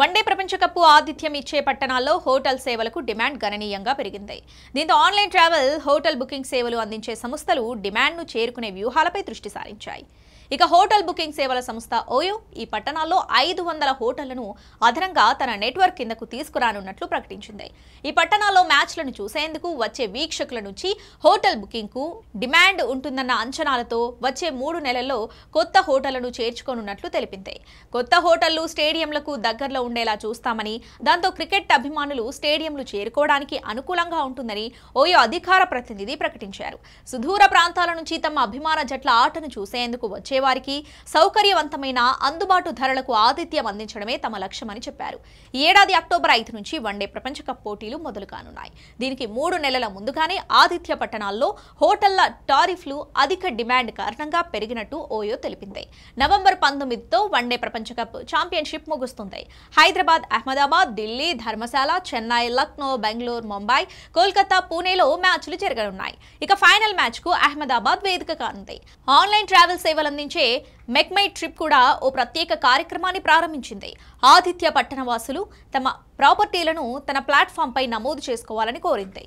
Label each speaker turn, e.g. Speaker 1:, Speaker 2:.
Speaker 1: one day ప్రపంచకప్పు ఆతిథ్యం ఇచ్చే పట్టణాల్లో హోటల్ సేవలకు డిమాండ్ గణనీయంగా పెరిగింది దీంతో ఆన్లైన్ ట్రావెల్ హోటల్ బుకింగ్ సేవలు అందించే సంస్థలు డిమాండ్ను చేరుకునే వ్యూహాలపై దృష్టి సారించాయి ఇక హోటల్ బుకింగ్ సేవల సంస్థ ఓయో ఈ పట్టణాల్లో ఐదు వందల హోటళ్లను అదనంగా తన నెట్వర్క్ కిందకు తీసుకురానున్నట్లు ప్రకటించింది ఈ పట్టణాల్లో మ్యాచ్లను చూసేందుకు వచ్చే వీక్షకుల నుంచి హోటల్ బుకింగ్కు డిమాండ్ ఉంటుందన్న అంచనాలతో వచ్చే మూడు నెలల్లో కొత్త హోటళ్లను చేర్చుకోనున్నట్లు తెలిపింది కొత్త హోటళ్లు స్టేడియంలకు దగ్గరలో ఉండేలా చూస్తామని దాంతో క్రికెట్ అభిమానులు స్టేడియంలు చేరుకోవడానికి అనుకూలంగా ఉంటుందని ఓయో అధికార ప్రతినిధి ప్రకటించారు సుదూర ప్రాంతాల నుంచి తమ అభిమాన జట్ల ఆటను చూసేందుకు వచ్చే వారికి సౌకర్యవంతమైన అందుబాటు ధరలకు ఆతిథ్యం అందించడమే తమ లక్ష్యమని చెప్పారు ఈ ఏడాది అక్టోబర్ ఐదు నుంచి వన్డే ప్రపంచ కప్ పోటీలు మొదలు కానున్నాయి దీనికి మూడు నెలల ముందుగానే ఆతిథ్య పట్టణాల్లో హోటళ్ల టారిఫ్లు అధిక డిమాండ్ కారణంగా పెరిగినట్టు ఓయో తెలిపింది నవంబర్ పంతొమ్మిదితో వన్డే ప్రపంచ కప్ ఛాంపియన్షిప్ ముగుస్తుంది హైదరాబాద్ అహ్మదాబాద్ ఢిల్లీ ధర్మశాల చెన్నై లక్నో బెంగళూరు ముంబై కోల్కతా పూణేలో మ్యాచ్లు జరగనున్నాయి ఇక ఫైనల్ మ్యాచ్ కు అహ్మదాబాద్ వేదిక కానుంది ఆన్లైన్ ట్రావెల్ సేవలు నిర్వహించే మెక్మై ట్రిప్ కూడా ఓ ప్రత్యేక కార్యక్రమాన్ని ప్రారంభించింది ఆదిత్య పట్టణ వాసులు తమ ప్రాపర్టీలను తన పై నమోదు చేసుకోవాలని కోరింది